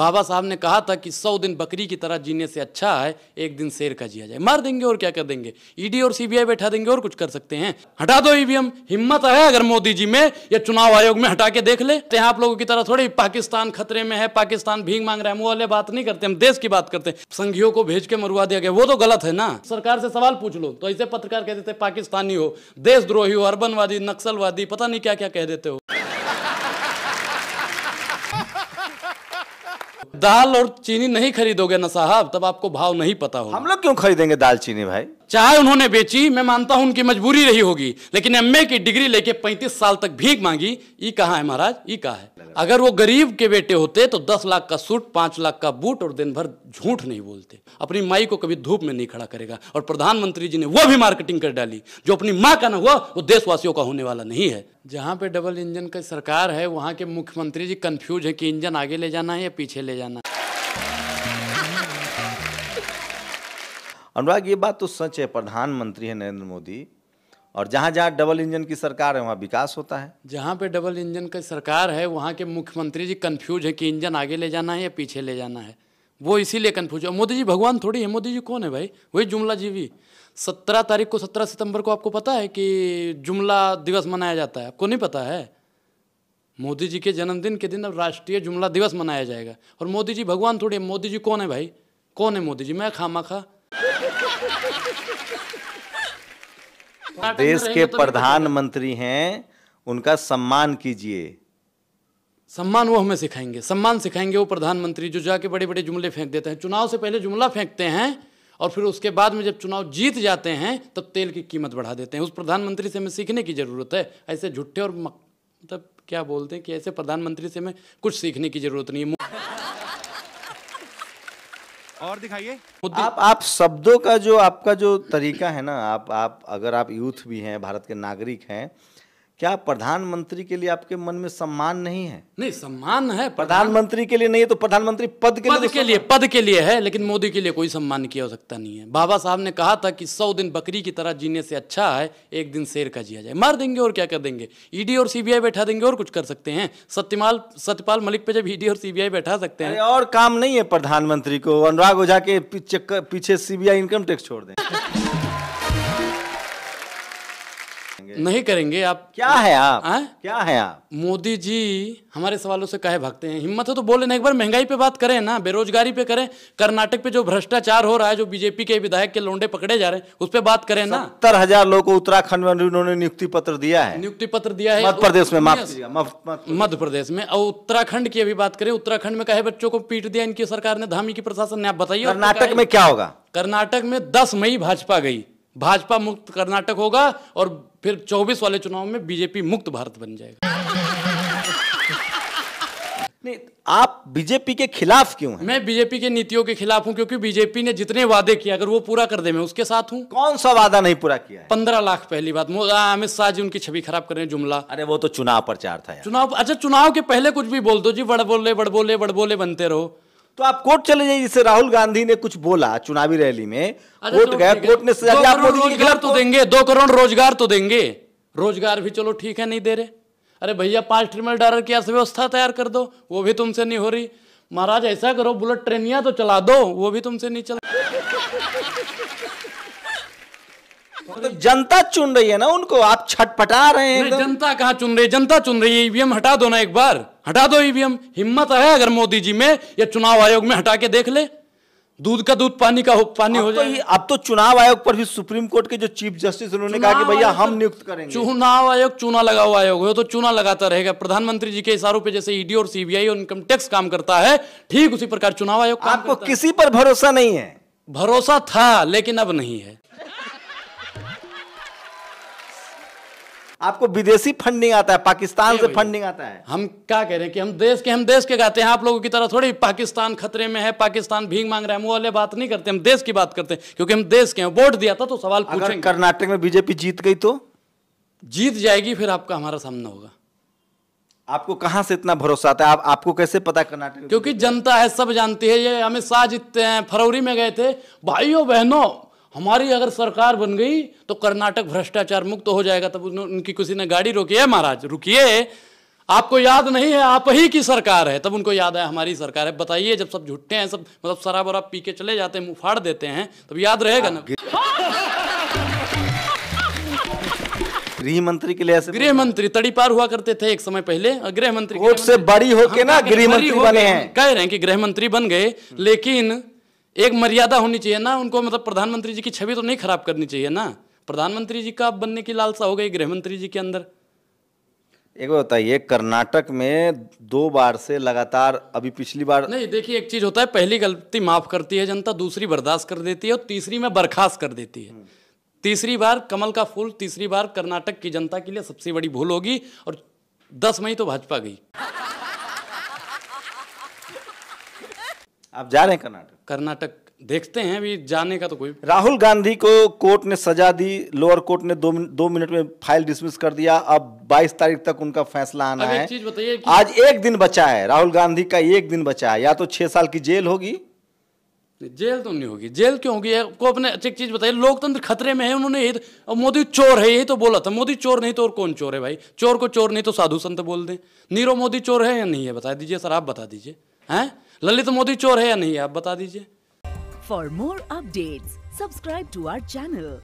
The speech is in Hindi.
बाबा साहब ने कहा था कि सौ दिन बकरी की तरह जीने से अच्छा है एक दिन शेर का जिया जाए मार देंगे और क्या कर देंगे ईडी e और सीबीआई बैठा देंगे और कुछ कर सकते हैं हटा दो ईवीएम e हिम्मत है अगर मोदी जी में या चुनाव आयोग में हटा के देख ले तो यहाँ आप लोगों की तरह थोड़ी पाकिस्तान खतरे में है पाकिस्तान भीख मांग रहा है वो वाले बात नहीं करते हम देश की बात करते हैं संघियों को भेज के मरवा दिया गया वो तो गलत है ना सरकार से सवाल पूछ लो तो ऐसे पत्रकार कह देते पाकिस्तानी हो देशद्रोही हो अर्बनवादी नक्सलवादी पता नहीं क्या क्या कह देते हो दाल और चीनी नहीं खरीदोगे ना साहब तब आपको भाव नहीं पता होगा हम लोग क्यों खरीदेंगे दाल चीनी भाई चाहे उन्होंने बेची मैं मानता हूं उनकी मजबूरी रही होगी लेकिन एमए की डिग्री लेके 35 साल तक भीख मांगी ये कहा है महाराज ये कहा है अगर वो गरीब के बेटे होते तो 10 लाख का सूट 5 लाख का बूट और दिन भर झूठ नहीं बोलते अपनी माई को कभी धूप में नहीं खड़ा करेगा और प्रधानमंत्री जी ने वो भी मार्केटिंग कर डाली जो अपनी माँ का ना हुआ वो देशवासियों का होने वाला नहीं है जहाँ पे डबल इंजन की सरकार है वहाँ के मुख्यमंत्री जी कन्फ्यूज है कि इंजन आगे ले जाना है या पीछे ले जाना है अनुराग ये बात तो सच है प्रधानमंत्री है नरेंद्र मोदी और जहाँ जहाँ डबल इंजन की सरकार है वहाँ विकास होता है जहाँ पे डबल इंजन की सरकार है वहाँ के मुख्यमंत्री जी कन्फ्यूज है कि इंजन आगे ले जाना है या पीछे ले जाना है वो इसीलिए कन्फ्यूज है मोदी जी भगवान थोड़ी है मोदी जी कौन है भाई वही जुमला जीवी सत्रह तारीख को सत्रह सितंबर को आपको पता है कि जुमला दिवस मनाया जाता है आपको नहीं पता है मोदी जी के जन्मदिन के दिन अब राष्ट्रीय जुमला दिवस मनाया जाएगा और मोदी जी भगवान थोड़ी है मोदी जी कौन है भाई कौन है मोदी जी मैं खामा खा देश के तो प्रधानमंत्री हैं उनका सम्मान कीजिए सम्मान वो हमें सिखाएंगे सम्मान सिखाएंगे वो प्रधानमंत्री जो जाके बड़े बड़े जुमले फेंक देते हैं चुनाव से पहले जुमला फेंकते हैं और फिर उसके बाद में जब चुनाव जीत जाते हैं तब तेल की कीमत बढ़ा देते हैं उस प्रधानमंत्री से हमें सीखने की ज़रूरत है ऐसे झुठे और मतलब क्या बोलते हैं कि ऐसे प्रधानमंत्री से हमें कुछ सीखने की ज़रूरत नहीं है और दिखाइए आप आप शब्दों का जो आपका जो तरीका है ना आप आप अगर आप यूथ भी हैं भारत के नागरिक हैं क्या प्रधानमंत्री के लिए आपके मन में सम्मान नहीं है नहीं सम्मान है प्रधानमंत्री के लिए नहीं है तो प्रधानमंत्री पद के पद लिए तो के लिए पद के लिए है लेकिन मोदी के लिए कोई सम्मान की आवश्यकता नहीं है बाबा साहब ने कहा था कि सौ दिन बकरी की तरह जीने से अच्छा है एक दिन शेर का जिया जाए मार देंगे और क्या कर देंगे ईडी e और सीबीआई बैठा देंगे और कुछ कर सकते हैं सत्यमाल सत्यपाल मलिक पे जब ईडी e और सीबीआई बैठा सकते हैं और काम नहीं है प्रधानमंत्री को अनुराग ओझा के पीछे सीबीआई इनकम टैक्स छोड़ दें करेंगे नहीं करेंगे आप क्या है आप आ? हाँ? क्या है आप मोदी जी हमारे सवालों से कहे भागते हैं हिम्मत हो तो बोले ना एक बार महंगाई पे बात करें ना बेरोजगारी पे करें कर्नाटक पे जो भ्रष्टाचार हो रहा है जो बीजेपी के विधायक के लोंडे पकड़े जा रहे हैं उस पर बात करें ना सत्तर हजार लोग को उत्तराखंड में उन्होंने नियुक्ति पत्र दिया है नियुक्ति पत्र दिया है मध्य प्रदेश में मध्य प्रदेश में और उत्तराखंड की अभी बात करें उत्तराखंड में कहे बच्चों को पीट दिया इनकी सरकार ने धामी की प्रशासन ने आप बताइए कर्नाटक में क्या होगा कर्नाटक में दस मई भाजपा गई भाजपा मुक्त कर्नाटक होगा और फिर 24 वाले चुनाव में बीजेपी मुक्त भारत बन जाएगा नहीं आप बीजेपी के खिलाफ क्यों हैं? मैं बीजेपी के नीतियों के खिलाफ हूं क्योंकि बीजेपी ने जितने वादे किए अगर वो पूरा कर दे मैं उसके साथ हूं कौन सा वादा नहीं पूरा किया पंद्रह लाख पहली बात अमित शाह जी उनकी छवि खराब करें जुमला अरे वो तो चुनाव प्रचार था चुनाव अच्छा चुनाव के पहले कुछ भी बोल दो जी बड़ बोले बड़ बोले बड़ बोले बनते रहो तो आप कोर्ट चले जाइए जैसे राहुल गांधी ने कुछ बोला चुनावी रैली में कोर्ट तो गया कोर्ट ने सजा दिया तो देंगे दो करोड़ रोजगार तो देंगे रोजगार भी चलो ठीक है नहीं दे रहे अरे भैया पांच ट्रिमल डॉलर की अर्थव्यवस्था तैयार कर दो वो भी तुमसे नहीं हो रही महाराज ऐसा करो बुलेट ट्रेनिया तो चला दो वो भी तुमसे नहीं चला मतलब जनता चुन रही है ना उनको आप छटपटा रहे हैं जनता कहा चुन रही है जनता चुन रही है ईवीएम e हटा दो ना एक बार हटा दो ईवीएम e हिम्मत है अगर मोदी जी में या चुनाव आयोग में हटा के देख ले दूध का दूध पानी का हो, पानी हो तो जाए तो अब तो चुनाव आयोग पर भी सुप्रीम कोर्ट के जो चीफ जस्टिस उन्होंने कहा कि भैया हम नियुक्त करेंगे चुनाव आयोग चुना लगा हुआ आयोग है तो चुना लगाता रहेगा प्रधानमंत्री जी के इशारों पे जैसे ईडी e और सीबीआई और इनकम टैक्स काम करता है ठीक उसी प्रकार चुनाव आयोग आपको किसी पर भरोसा नहीं है भरोसा था लेकिन अब नहीं है आपको विदेशी फंडिंग आता है पाकिस्तान से फंडिंग आता है हम क्या कह रहे हैं कि हम देश के हम देश के गाते हैं आप लोगों की तरह थोड़ी पाकिस्तान खतरे में है पाकिस्तान भीग मांग रहा है मुंह वाले बात नहीं करते हम देश की बात करते हैं क्योंकि हम देश के हैं वोट दिया था तो सवाल पूछे कर्नाटक में बीजेपी जीत गई तो जीत जाएगी फिर आपका हमारा सामना होगा आपको कहां से इतना भरोसा आता है आप आपको कैसे पता करना क्योंकि जनता है सब जानती है ये अमित शाह जीतते हैं फरवरी में गए थे भाइयों बहनों हमारी अगर सरकार बन गई तो कर्नाटक भ्रष्टाचार मुक्त तो हो जाएगा तब उनकी किसी ने गाड़ी रोकी है महाराज रुकिए आपको याद नहीं है आप ही की सरकार है तब उनको याद है हमारी सरकार है बताइए जब सब झुट्टे हैं सब मतलब शराब वराब पी के चले जाते हैं मुँह फाड़ देते हैं तब याद रहेगा ना गृह मंत्री के लिए ऐसे गृह मंत्री पार हुआ करते थे एक समय पहले गृह मंत्री से बड़ी होके ना गृह मंत्री बने हैं कह रहे हैं कि गृह मंत्री बन गए लेकिन एक मर्यादा होनी चाहिए ना उनको मतलब प्रधानमंत्री जी की छवि तो नहीं खराब करनी चाहिए ना प्रधानमंत्री जी का बनने की लालसा हो गई गृहमंत्री जी के अंदर एक बताइए कर्नाटक में दो बार से लगातार अभी पिछली बार नहीं देखिए एक चीज होता है पहली गलती माफ करती है जनता दूसरी बर्दाश्त कर देती है और तीसरी में बर्खास्त कर देती है तीसरी बार कमल का फूल तीसरी बार कर्नाटक की जनता के लिए सबसे बड़ी भूल होगी और दस मई तो भाजपा गई आप जा रहे हैं कर्नाटक कर्नाटक देखते हैं अभी जाने का तो कोई राहुल गांधी को कोर्ट ने सजा दी लोअर कोर्ट ने दो, दो मिनट में फाइल डिसमिस कर दिया अब 22 तारीख तक उनका फैसला आना है चीज बताइए आज एक दिन बचा है राहुल गांधी का एक दिन बचा है या तो छह साल की जेल होगी जेल तो नहीं होगी जेल क्यों होगी आपको अपने अच्छा एक चीज बताइए लोकतंत्र खतरे में है उन्होंने यही तो- अब मोदी चोर है यही तो बोला था मोदी चोर नहीं तो और कौन चोर है भाई चोर को चोर नहीं तो साधु संत बोल दें नीरव मोदी चोर है या नहीं है बता दीजिए सर आप बता दीजिए है ललित मोदी चोर है या नहीं आप बता दीजिए for more update subscribe to our channel